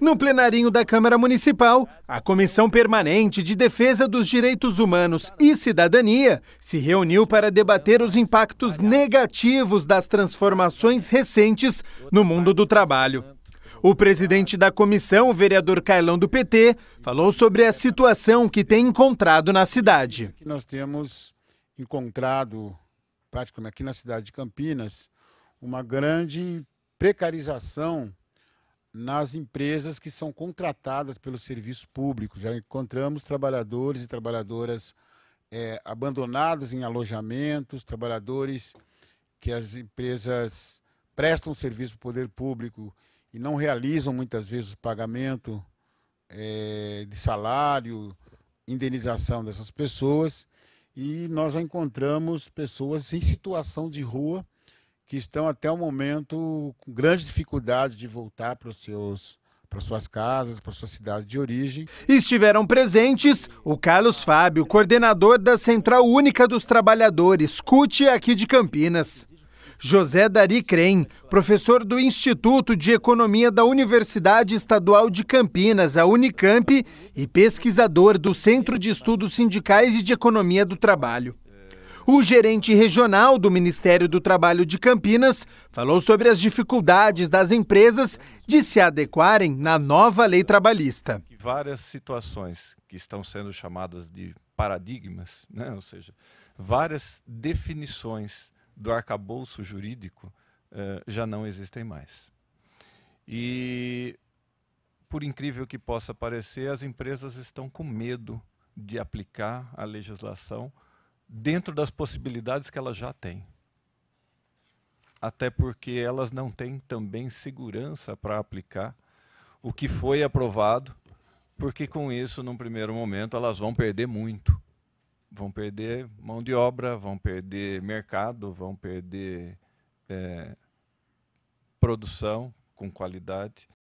No plenarinho da Câmara Municipal, a Comissão Permanente de Defesa dos Direitos Humanos e Cidadania se reuniu para debater os impactos negativos das transformações recentes no mundo do trabalho. O presidente da comissão, o vereador Carlão do PT, falou sobre a situação que tem encontrado na cidade. Nós temos encontrado, praticamente aqui na cidade de Campinas, uma grande precarização nas empresas que são contratadas pelo serviço público. Já encontramos trabalhadores e trabalhadoras é, abandonadas em alojamentos, trabalhadores que as empresas prestam serviço para o poder público e não realizam muitas vezes o pagamento é, de salário, indenização dessas pessoas. E nós já encontramos pessoas em situação de rua que estão até o momento com grande dificuldade de voltar para os seus para suas casas, para sua cidade de origem. Estiveram presentes o Carlos Fábio, coordenador da Central Única dos Trabalhadores, CUT, aqui de Campinas. José Dari Crem, professor do Instituto de Economia da Universidade Estadual de Campinas, a Unicamp, e pesquisador do Centro de Estudos Sindicais e de Economia do Trabalho. O gerente regional do Ministério do Trabalho de Campinas falou sobre as dificuldades das empresas de se adequarem na nova lei trabalhista. Várias situações que estão sendo chamadas de paradigmas, né? ou seja, várias definições do arcabouço jurídico eh, já não existem mais. E, por incrível que possa parecer, as empresas estão com medo de aplicar a legislação dentro das possibilidades que ela já tem. Até porque elas não têm também segurança para aplicar o que foi aprovado, porque com isso, num primeiro momento, elas vão perder muito. Vão perder mão de obra, vão perder mercado, vão perder é, produção com qualidade.